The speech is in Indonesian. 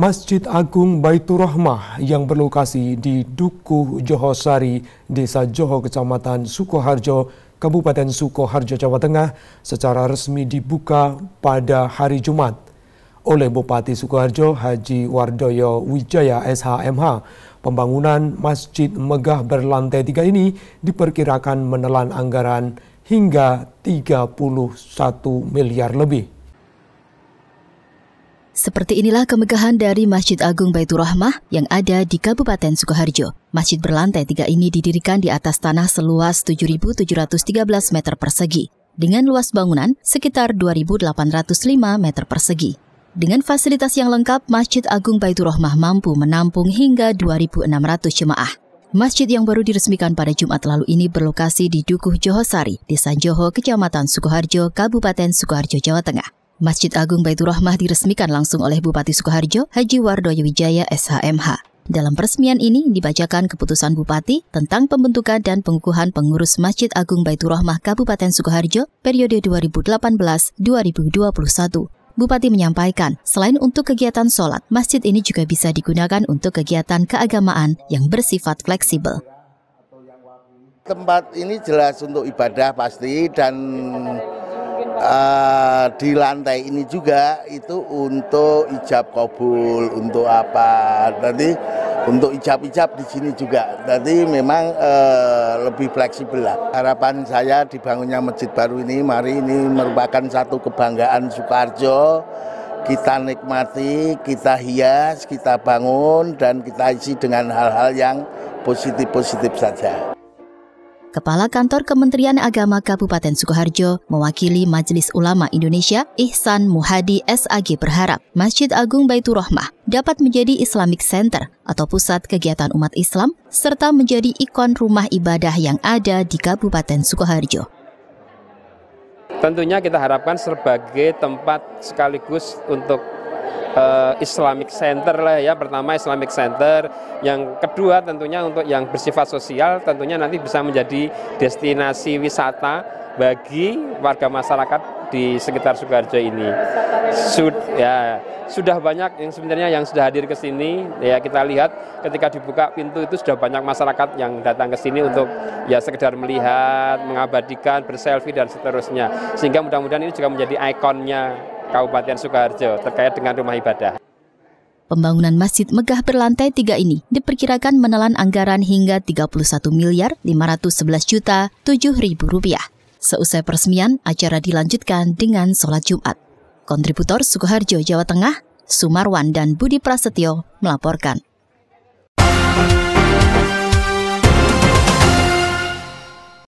Masjid Agung Baitur Rahmah yang berlokasi di Dukuh Johosari, Desa Joho, Kecamatan Sukoharjo, Kabupaten Sukoharjo, Jawa Tengah, secara resmi dibuka pada hari Jumat oleh Bupati Sukoharjo Haji Wardoyo Wijaya SHMH. Pembangunan Masjid Megah berlantai tiga ini diperkirakan menelan anggaran hingga 31 miliar lebih. Seperti inilah kemegahan dari Masjid Agung Baitur Rahmah yang ada di Kabupaten Sukoharjo. Masjid berlantai tiga ini didirikan di atas tanah seluas 7.713 meter persegi, dengan luas bangunan sekitar 2.805 meter persegi. Dengan fasilitas yang lengkap, Masjid Agung Baitur Rahmah mampu menampung hingga 2.600 jemaah. Masjid yang baru diresmikan pada Jumat lalu ini berlokasi di Dukuh Johosari, Desa Joho, Kecamatan Sukoharjo, Kabupaten Sukoharjo, Jawa Tengah. Masjid Agung Baitur Rahmah diresmikan langsung oleh Bupati Sukoharjo Haji Wardoyo Wijaya SHMH. Dalam peresmian ini dibacakan keputusan Bupati tentang pembentukan dan pengukuhan pengurus Masjid Agung Baitur Rahmah Kabupaten Sukoharjo periode 2018-2021. Bupati menyampaikan, selain untuk kegiatan sholat, masjid ini juga bisa digunakan untuk kegiatan keagamaan yang bersifat fleksibel. Tempat ini jelas untuk ibadah pasti dan uh, Eh, di lantai ini juga itu untuk ijab kabul untuk apa nanti untuk ijab-ijab di sini juga nanti memang uh, lebih fleksibel lah harapan saya dibangunnya masjid baru ini mari ini merupakan satu kebanggaan Sukarjo kita nikmati, kita hias, kita bangun, dan kita isi dengan hal-hal yang positif-positif saja. Kepala Kantor Kementerian Agama Kabupaten Sukoharjo mewakili Majelis Ulama Indonesia Ihsan Muhadi SAG berharap Masjid Agung Baitur Rahmah dapat menjadi Islamic Center atau pusat kegiatan umat Islam serta menjadi ikon rumah ibadah yang ada di Kabupaten Sukoharjo. Tentunya kita harapkan sebagai tempat sekaligus untuk Eh, Islamic Center lah ya pertama Islamic Center yang kedua tentunya untuk yang bersifat sosial tentunya nanti bisa menjadi destinasi wisata bagi warga masyarakat di sekitar Sukoharjo ini Sud ya sudah banyak yang sebenarnya yang sudah hadir ke sini ya kita lihat ketika dibuka pintu itu sudah banyak masyarakat yang datang ke sini untuk ya sekedar melihat mengabadikan berselfie dan seterusnya sehingga mudah-mudahan ini juga menjadi ikonnya Kabupaten Sukoharjo terkait dengan rumah ibadah. Pembangunan masjid megah berlantai tiga ini diperkirakan menelan anggaran hingga 31 miliar 511 juta 7 ribu rupiah. Seusai peresmian, acara dilanjutkan dengan sholat Jumat. Kontributor Sukoharjo, Jawa Tengah, Sumarwan dan Budi Prasetyo melaporkan.